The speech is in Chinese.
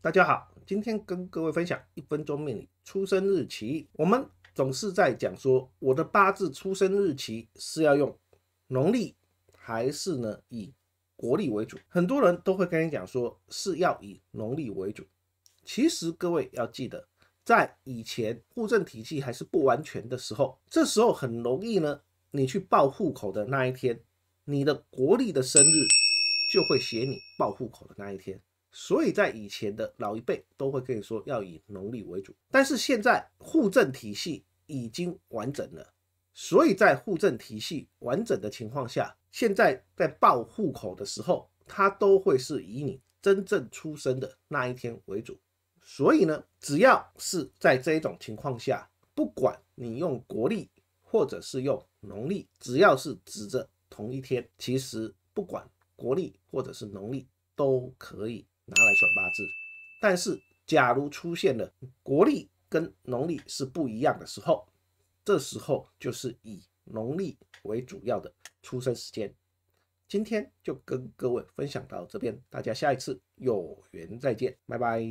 大家好，今天跟各位分享一分钟命理出生日期。我们总是在讲说，我的八字出生日期是要用农历还是呢以国历为主？很多人都会跟你讲说是要以农历为主。其实各位要记得，在以前户政体系还是不完全的时候，这时候很容易呢，你去报户口的那一天，你的国历的生日就会写你报户口的那一天。所以在以前的老一辈都会跟你说要以农历为主，但是现在户政体系已经完整了，所以在户政体系完整的情况下，现在在报户口的时候，它都会是以你真正出生的那一天为主。所以呢，只要是在这一种情况下，不管你用国历或者是用农历，只要是指着同一天，其实不管国历或者是农历都可以。拿来算八字，但是假如出现了国历跟农历是不一样的时候，这时候就是以农历为主要的出生时间。今天就跟各位分享到这边，大家下一次有缘再见，拜拜。